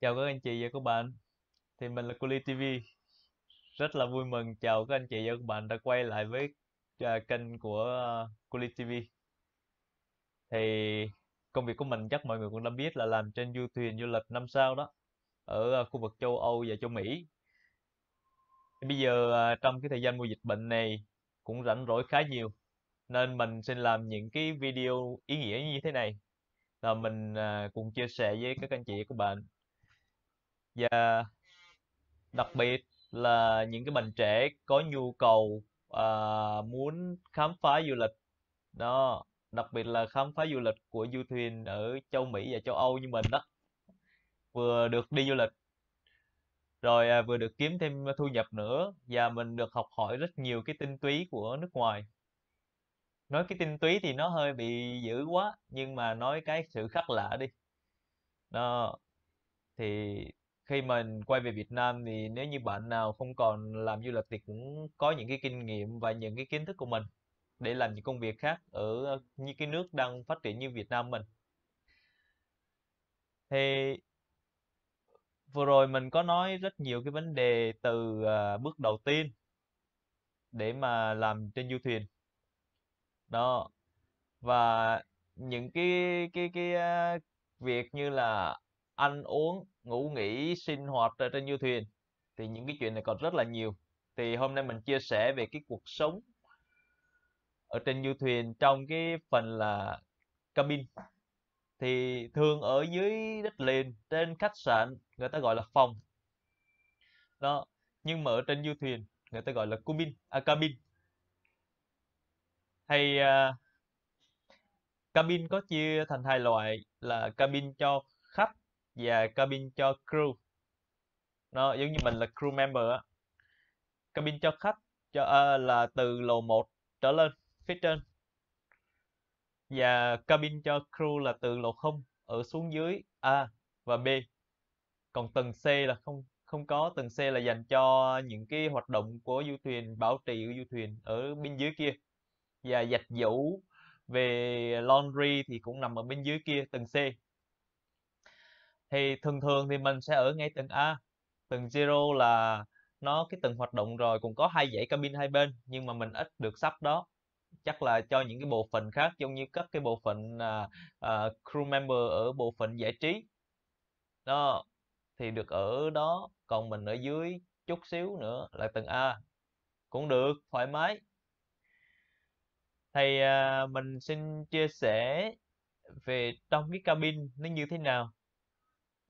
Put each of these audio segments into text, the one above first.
chào các anh chị và các bạn thì mình là Coolie TV rất là vui mừng chào các anh chị và các bạn đã quay lại với à, kênh của uh, à, TV thì công việc của mình chắc mọi người cũng đã biết là làm trên du thuyền du lịch năm sao đó ở à, khu vực châu Âu và châu Mỹ bây giờ trong cái thời gian mùa dịch bệnh này cũng rảnh rỗi khá nhiều nên mình xin làm những cái video ý nghĩa như thế này là mình cùng chia sẻ với các anh chị và các bạn và dạ. đặc biệt là những cái bạn trẻ có nhu cầu uh, muốn khám phá du lịch đó đặc biệt là khám phá du lịch của du thuyền ở châu Mỹ và châu Âu như mình đó vừa được đi du lịch rồi à, vừa được kiếm thêm thu nhập nữa và mình được học hỏi rất nhiều cái tinh túy của nước ngoài nói cái tinh túy thì nó hơi bị dữ quá nhưng mà nói cái sự khác lạ đi đó thì khi mình quay về Việt Nam thì nếu như bạn nào không còn làm du lịch thì cũng có những cái kinh nghiệm và những cái kiến thức của mình để làm những công việc khác ở ờ, như cái nước đang phát triển như Việt Nam mình. Thì vừa rồi mình có nói rất nhiều cái vấn đề từ ờ, bước đầu tiên để mà làm trên du thuyền. Đó. Và những cái cái cái ờ, việc như là ăn uống ngủ nghỉ sinh hoạt trên du thuyền thì những cái chuyện này còn rất là nhiều thì hôm nay mình chia sẻ về cái cuộc sống ở trên du thuyền trong cái phần là cabin thì thường ở dưới đất liền trên khách sạn người ta gọi là phòng đó nhưng mà ở trên du thuyền người ta gọi là cabin à cabin hay uh, cabin có chia thành hai loại là cabin cho và dạ, cabin cho crew nó giống như mình là crew member á cabin cho khách cho uh, là từ lầu 1 trở lên phía trên và cabin cho crew là từ lầu 0 ở xuống dưới A và B còn tầng C là không không có tầng C là dành cho những cái hoạt động của du thuyền bảo trì của du thuyền ở bên dưới kia và giặt giũ về laundry thì cũng nằm ở bên dưới kia tầng C thì thường thường thì mình sẽ ở ngay tầng A tầng zero là nó cái tầng hoạt động rồi cũng có hai dãy cabin hai bên nhưng mà mình ít được sắp đó chắc là cho những cái bộ phận khác giống như các cái bộ phận uh, uh, crew member ở bộ phận giải trí đó thì được ở đó còn mình ở dưới chút xíu nữa là tầng A cũng được thoải mái thì uh, mình xin chia sẻ về trong cái cabin nó như thế nào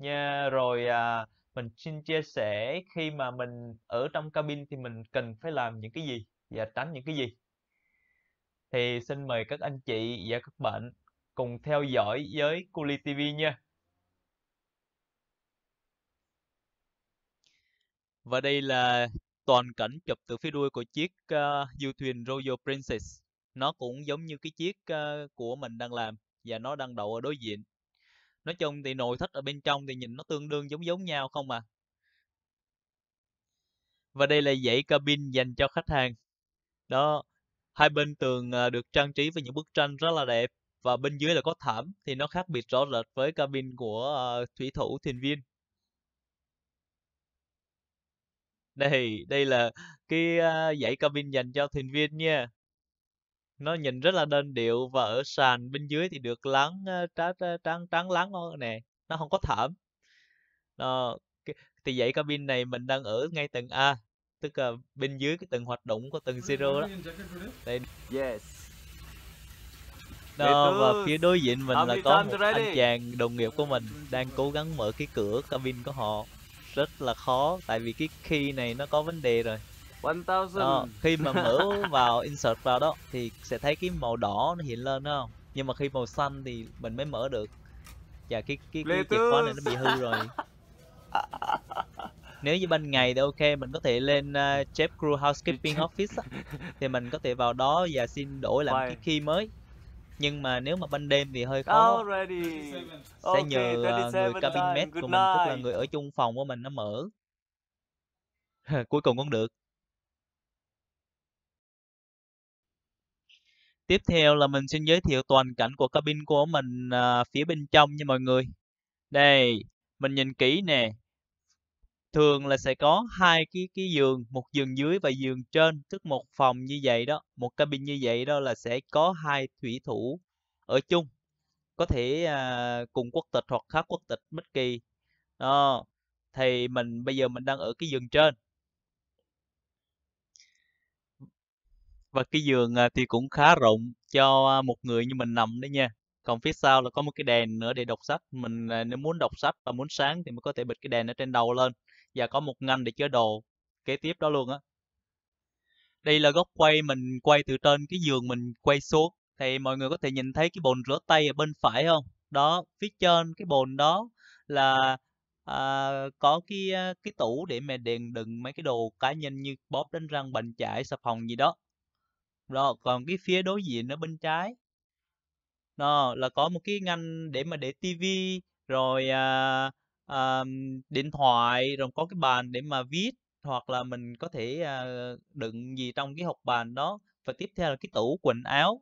yeah, rồi à, mình xin chia sẻ khi mà mình ở trong cabin thì mình cần phải làm những cái gì và tránh những cái gì thì xin mời các anh chị và các bạn cùng theo dõi với Coolie TV nha. Và đây là toàn cảnh chụp từ phía đuôi của chiếc uh, du thuyền Royal Princess. Nó cũng giống như cái chiếc uh, của mình đang làm và nó đang đậu ở đối diện nói chung thì nội thất ở bên trong thì nhìn nó tương đương giống giống nhau không à và đây là dãy cabin dành cho khách hàng đó hai bên tường à, được trang trí với những bức tranh rất là đẹp và bên dưới là có thảm thì nó khác biệt rõ rệt với cabin của à, thủy thủ thuyền viên đây đây là cái à, dãy cabin dành cho thuyền viên nha nó nhìn rất là đơn điệu và ở sàn bên dưới thì được lắng ờ, trắng trắng trắng lắng nè nó không có thảm đó, thì vậy cabin này mình đang ở ngay tầng A tức là bên dưới cái tầng hoạt động của tầng zero đó đây yes đó, và phía đối diện mình là có một anh chàng đồng nghiệp của mình đang cố gắng mở cái cửa cabin của họ rất là khó tại vì cái key này nó có vấn đề rồi 1000 Đó, khi mà mở vào insert vào đó thì sẽ thấy cái màu đỏ nó hiện lên đúng không? Nhưng mà khi màu xanh thì mình mới mở được. Và cái cái, cái chìa khóa này nó bị hư rồi. Nếu như ban ngày thì ok, mình có thể lên uh, Jeff Crew Housekeeping Office á, thì mình có thể vào đó và xin đổi làm cái key mới nhưng mà nếu mà ban đêm thì hơi khó Already. sẽ okay, nhờ à, người cabin mate của mình tức là người ở chung phòng của mình nó mở cuối cùng cũng được Tiếp theo là mình xin giới thiệu toàn cảnh của cabin của mình à, phía bên trong nha mọi người. Đây, mình nhìn kỹ nè. Thường là sẽ có hai cái cái giường, một giường dưới và giường trên, tức một phòng như vậy đó, một cabin như vậy đó là sẽ có hai thủy thủ ở chung. Có thể à, cùng quốc tịch hoặc khác quốc tịch bất kỳ. Đó. Thì mình bây giờ mình đang ở cái giường trên và cái giường à, thì cũng khá rộng cho à, một người như mình nằm đấy nha còn phía sau là có một cái đèn nữa để đọc sách mình à, nếu muốn đọc sách và muốn sáng thì mình có thể bật cái đèn ở trên đầu lên và có một ngăn để chứa đồ kế tiếp đó luôn á đây là góc quay mình quay từ trên cái giường mình quay xuống thì mọi người có thể nhìn thấy cái bồn rửa tay ở bên phải không đó phía trên cái bồn đó là à, có cái cái tủ để mà đèn đựng mấy cái đồ cá nhân như bóp đánh răng bệnh chải xà phòng gì đó rồi, còn cái phía đối diện ở bên trái đó là có một cái ngăn để mà để tivi rồi à, à, điện thoại rồi có cái bàn để mà viết hoặc là mình có thể à, đựng gì trong cái hộp bàn đó và tiếp theo là cái tủ quần áo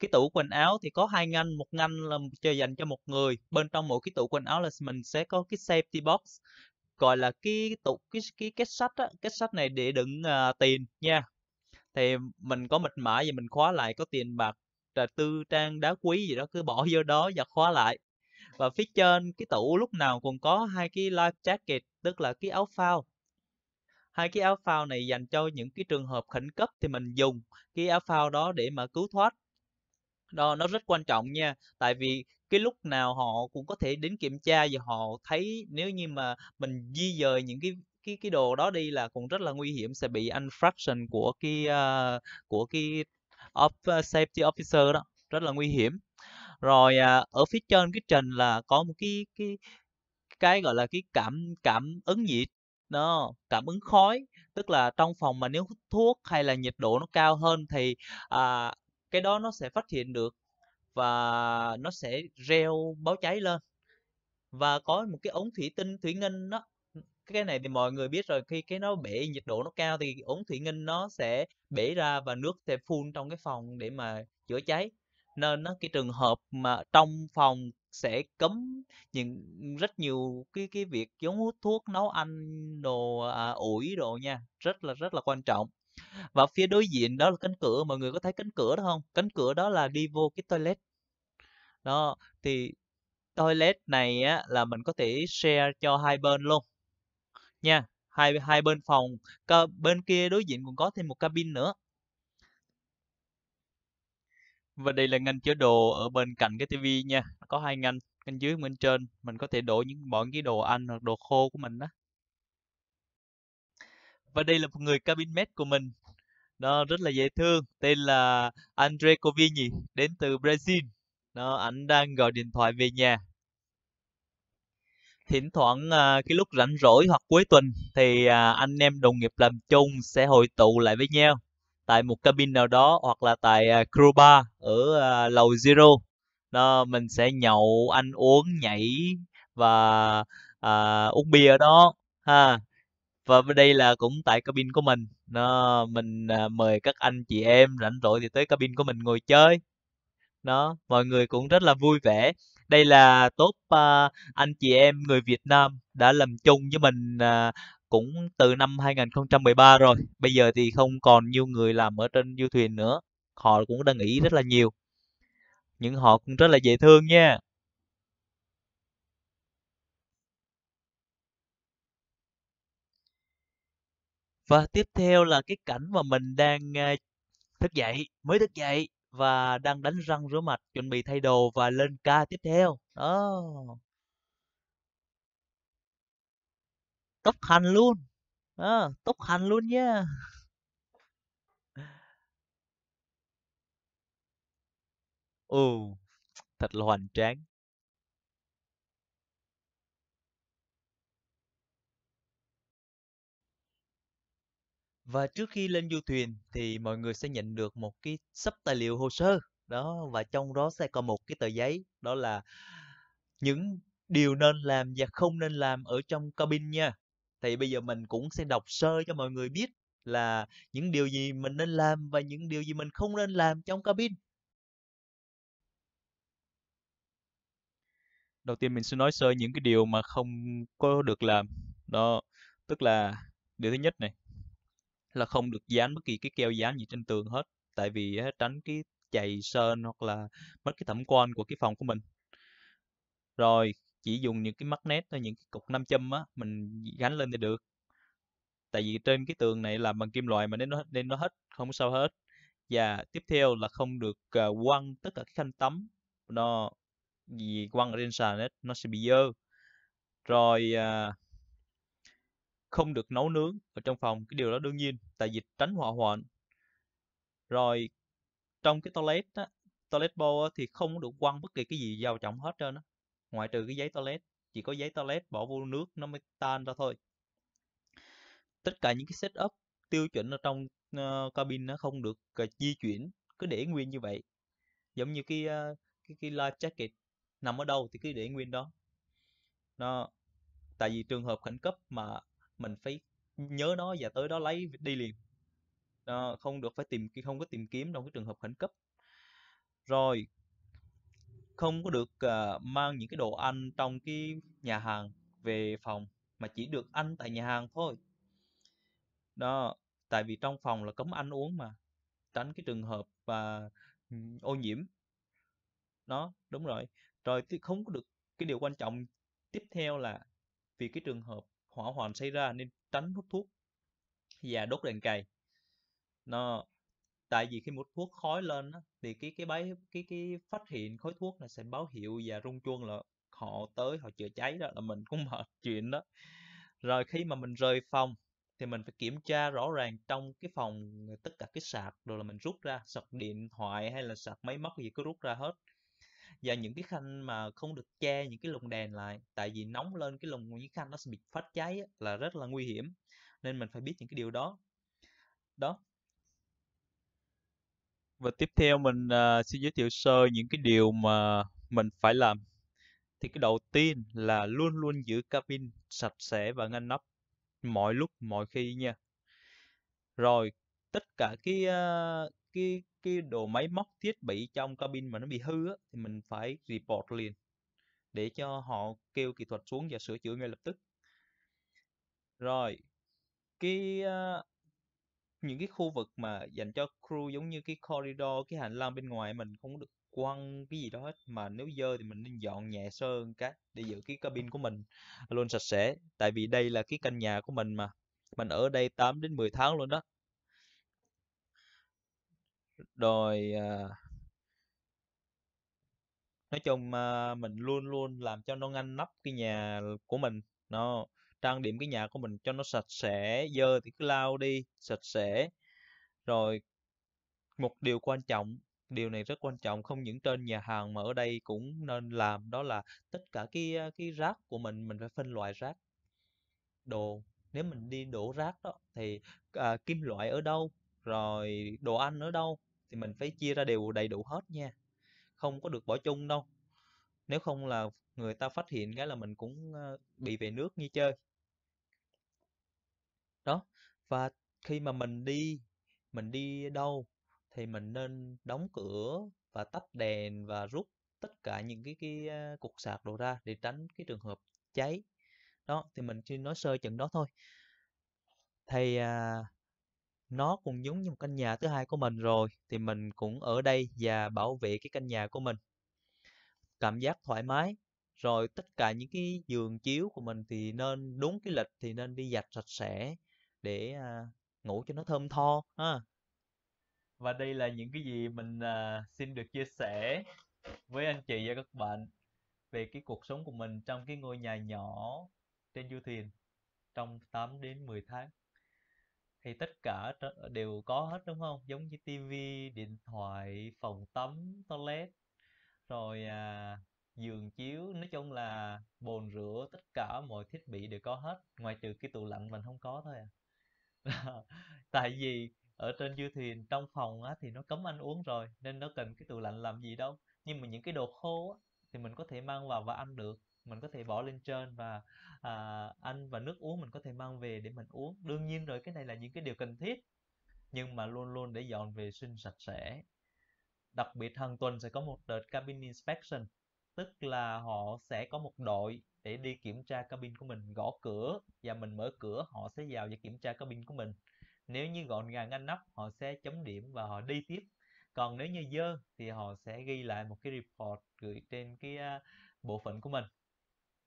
cái tủ quần áo thì có hai ngăn một ngăn là cho dành cho một người bên trong mỗi cái tủ quần áo là mình sẽ có cái safety box gọi là cái tủ cái cái kết sắt á kết sắt này để đựng à, tiền nha thì mình có mật mã gì mình khóa lại có tiền bạc trà tư trang đá quý gì đó cứ bỏ vô đó và khóa lại và phía trên cái tủ lúc nào còn có hai cái life jacket tức là cái áo phao hai cái áo phao này dành cho những cái trường hợp khẩn cấp thì mình dùng cái áo phao đó để mà cứu thoát đó nó rất quan trọng nha tại vì cái lúc nào họ cũng có thể đến kiểm tra và họ thấy nếu như mà mình di dời những cái cái cái đồ đó đi là cũng rất là nguy hiểm sẽ bị infraction của cái uh, của cái of, uh, ờ, safety officer đó rất là nguy hiểm rồi uh, ở phía trên cái trần là có một cái cái cái gọi là cái cảm cảm ứng nhiệt nó cảm ứng khói tức là trong phòng mà nếu hút thuốc hay là nhiệt độ nó cao hơn thì à, cái đó nó sẽ phát hiện được và nó sẽ reo báo cháy lên và có một cái ống thủy tinh thủy ngân đó cái này thì mọi người biết rồi khi cái nó bể nhiệt độ nó cao thì ống thủy ngân nó sẽ bể ra và nước sẽ phun trong cái phòng để mà chữa cháy nên nó cái trường hợp mà trong phòng sẽ cấm những rất nhiều cái cái việc giống hút thuốc nấu ăn đồ à, ủi đồ nha rất là rất là quan trọng và phía đối diện đó là cánh cửa mọi người có thấy cánh cửa đó không cánh cửa đó là đi vô cái toilet đó thì toilet này á, là mình có thể share cho hai bên luôn nha hai hai bên phòng bên kia đối diện còn có thêm một cabin nữa và đây là ngăn chứa đồ ở bên cạnh cái tivi nha có hai ngăn ngăn dưới bên trên mình có thể đổ những bọn cái đồ ăn hoặc đồ khô của mình đó và đây là một người cabin mate của mình đó rất là dễ thương tên là Andre Covini đến từ Brazil đó ảnh đang gọi điện thoại về nhà thỉnh thoảng à, cái lúc rảnh rỗi hoặc cuối tuần thì à, anh em đồng nghiệp làm chung sẽ hội tụ lại với nhau tại một cabin nào đó hoặc là tại à, crew bar ở à, lầu zero đó, mình sẽ nhậu ăn uống nhảy và à, uống bia ở đó ha và đây là cũng tại cabin của mình nó mình à, mời các anh chị em rảnh rỗi thì tới cabin của mình ngồi chơi đó mọi người cũng rất là vui vẻ đây là top uh, anh chị em người Việt Nam đã làm chung với mình uh, cũng từ năm 2013 rồi bây giờ thì không còn nhiều người làm ở trên du thuyền nữa họ cũng đang nghỉ rất là nhiều nhưng họ cũng rất là dễ thương nha và tiếp theo là cái cảnh mà mình đang uh, thức dậy mới thức dậy và đang đánh răng rửa mặt chuẩn bị thay đồ và lên ca tiếp theo đó tốc hành luôn đó, tốc hành luôn nha ừ thật là hoành tráng và trước khi lên du thuyền thì mọi người sẽ nhận được một cái sắp tài liệu hồ sơ đó và trong đó sẽ có một cái tờ giấy đó là những điều nên làm và không nên làm ở trong cabin nha thì bây giờ mình cũng sẽ đọc sơ cho mọi người biết là những điều gì mình nên làm và những điều gì mình không nên làm trong cabin đầu tiên mình sẽ nói sơ những cái điều mà không có được làm đó tức là điều thứ nhất này là không được dán bất kỳ cái keo dán gì trên tường hết tại vì tránh cái chày sơn hoặc là mất cái thẩm quan của cái phòng của mình rồi chỉ dùng những cái mắc nét những cái cục nam châm á mình gắn lên thì được tại vì trên cái tường này làm bằng kim loại mà nên nó nên nó hết không sao hết và tiếp theo là không được ờ, quăng tất cả cái khăn tắm nó vì quăng ở trên sàn hết nó sẽ bị dơ rồi uh, không được nấu nướng ở trong phòng cái điều đó đương nhiên tại vì tránh hỏa hoạn rồi trong cái toilet á, toilet bowl á, thì không được quăng bất kỳ cái gì vào trọng hết trơn á ngoại trừ cái giấy toilet chỉ có giấy toilet bỏ vô nước nó mới tan ra thôi tất cả những cái setup tiêu chuẩn ở trong uh, cabin nó không được uh, di chuyển cứ để nguyên như vậy giống như cái uh, cái cái life jacket nằm ở đâu thì cứ để nguyên đó nó tại vì trường hợp khẩn cấp mà mình phải nhớ nó và tới đó lấy đi liền à, không được phải tìm không có tìm kiếm trong cái trường hợp khẩn cấp rồi không có được uh, mang những cái đồ ăn trong cái nhà hàng về phòng mà chỉ được ăn tại nhà hàng thôi đó tại vì trong phòng là cấm ăn uống mà tránh cái trường hợp và ừ, ô nhiễm đó đúng rồi rồi thì không có được cái điều quan trọng tiếp theo là vì cái trường hợp hỏa hoạn xảy ra nên tránh hút thuốc và đốt đèn cày nó tại vì khi một thuốc khói lên thì cái cái bấy cái cái phát hiện khói thuốc là sẽ báo hiệu và rung chuông là họ tới họ chữa cháy đó là mình cũng mệt chuyện đó rồi khi mà mình rời phòng thì mình phải kiểm tra rõ ràng trong cái phòng tất cả cái sạc rồi là mình rút ra sạc điện thoại hay là sạc máy móc gì cứ rút ra hết và những cái khăn mà không được che những cái lồng đèn lại tại vì nóng lên cái lồng những khăn nó sẽ bị phát cháy là rất là nguy hiểm nên mình phải biết những cái điều đó đó và tiếp theo mình uh, à, sẽ giới thiệu sơ những cái điều mà mình phải làm thì cái đầu tiên là luôn luôn giữ cabin sạch sẽ và ngăn nắp mọi lúc mọi khi nha rồi tất cả cái uh, cái cái đồ máy móc thiết bị trong cabin mà nó bị hư á, thì mình phải report liền để cho họ kêu kỹ thuật xuống và sửa chữa ngay lập tức rồi cái uh, những cái khu vực mà dành cho crew giống như cái corridor cái hành lang bên ngoài mình không được quăng cái gì đó hết mà nếu dơ thì mình nên dọn nhẹ sơn cái để giữ cái cabin của mình luôn sạch sẽ tại vì đây là cái căn nhà của mình mà mình ở đây 8 đến 10 tháng luôn đó rồi uh, nói chung uh, mình luôn luôn làm cho nó ngăn nắp cái nhà của mình nó trang điểm cái nhà của mình cho nó sạch sẽ dơ thì cứ lau đi sạch sẽ rồi một điều quan trọng điều này rất quan trọng không những trên nhà hàng mà ở đây cũng nên làm đó là tất cả cái ờ, cái rác của mình mình phải phân loại rác đồ nếu mình đi đổ rác đó thì à, kim loại ở đâu rồi đồ ăn ở đâu thì mình phải chia ra đều đầy đủ hết nha không có được bỏ chung đâu nếu không là người ta phát hiện cái là mình cũng ờ, bị về nước như chơi đó và khi mà mình đi mình đi đâu thì mình nên đóng cửa và tắt đèn và rút tất cả những cái cái ờ, cục sạc đồ ra để tránh cái trường hợp cháy đó thì mình chỉ nói sơ chừng đó thôi thì à, nó cũng giống như một căn nhà thứ hai của mình rồi thì mình cũng ở đây và bảo vệ cái căn nhà của mình cảm giác thoải mái rồi tất cả những cái giường chiếu của mình thì nên đúng cái lịch thì nên đi giặt sạch sẽ để à, ngủ cho nó thơm tho ha và đây là những cái gì mình à, xin được chia sẻ với anh chị và các bạn về cái cuộc sống của mình trong cái ngôi nhà nhỏ trên du thuyền trong 8 đến 10 tháng thì tất cả đều có hết đúng không giống như tivi điện thoại phòng tắm toilet rồi à, giường chiếu nói chung là bồn rửa tất cả mọi thiết bị đều có hết ngoài trừ cái tủ lạnh mình không có thôi à tại vì ở trên du thuyền trong phòng á, thì nó cấm ăn uống rồi nên nó cần cái tủ lạnh làm gì đâu nhưng mà những cái đồ khô á, thì mình có thể mang vào và ăn được mình có thể bỏ lên trên và à, ăn và nước uống mình có thể mang về để mình uống đương nhiên rồi cái này là những cái điều cần thiết nhưng mà luôn luôn để dọn vệ sinh sạch sẽ đặc biệt hàng tuần sẽ có một đợt cabin inspection tức là họ sẽ có một đội để đi kiểm tra cabin của mình gõ cửa và mình mở cửa họ sẽ vào và kiểm tra cabin của mình nếu như gọn gàng ngăn nắp họ sẽ chấm điểm và họ đi tiếp còn nếu như dơ thì họ sẽ ghi lại một cái report gửi trên cái à, bộ phận của mình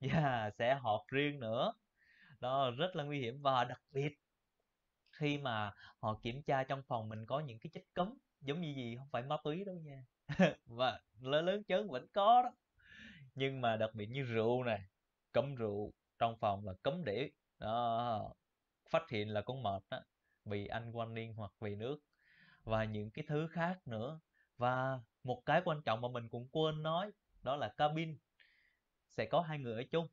và sẽ họp riêng nữa đó rất là nguy hiểm và đặc biệt khi mà họ kiểm tra trong phòng mình có những cái chất cấm giống như gì không phải ma túy đâu nha và lớn lớn chớn vẫn có đó nhưng mà đặc biệt như rượu này cấm rượu trong phòng là cấm để đó, phát hiện là con mệt đó, vì anh quan niên hoặc vì nước và những cái thứ khác nữa và một cái quan trọng mà mình cũng quên nói đó là cabin sẽ có hai người ở chung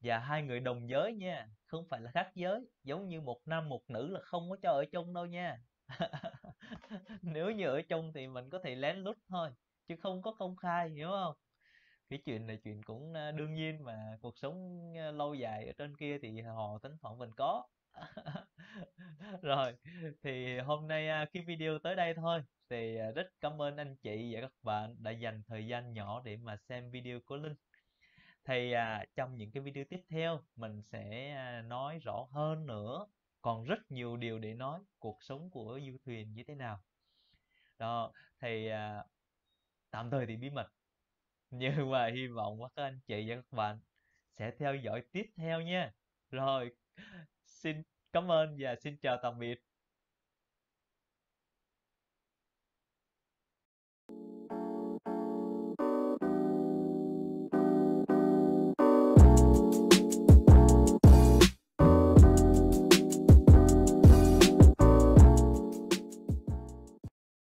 và hai người đồng giới nha không phải là khác giới giống như một nam một nữ là không có cho ở chung đâu nha nếu như ở chung thì mình có thể lén lút thôi chứ không có công khai hiểu không cái chuyện này chuyện cũng à, đương nhiên mà cuộc sống à, lâu dài ở trên kia thì họ tính phận mình có rồi thì hôm nay à, cái video tới đây thôi thì rất cảm ơn anh chị và các bạn đã dành thời gian nhỏ để mà xem video của linh thì à, trong những cái video tiếp theo mình sẽ à, nói rõ hơn nữa còn rất nhiều điều để nói cuộc sống của du thuyền như thế nào đó thì à, tạm thời thì bí mật nhưng mà hy vọng các anh chị và các bạn sẽ theo dõi tiếp theo nha rồi xin cảm ơn và xin chào tạm biệt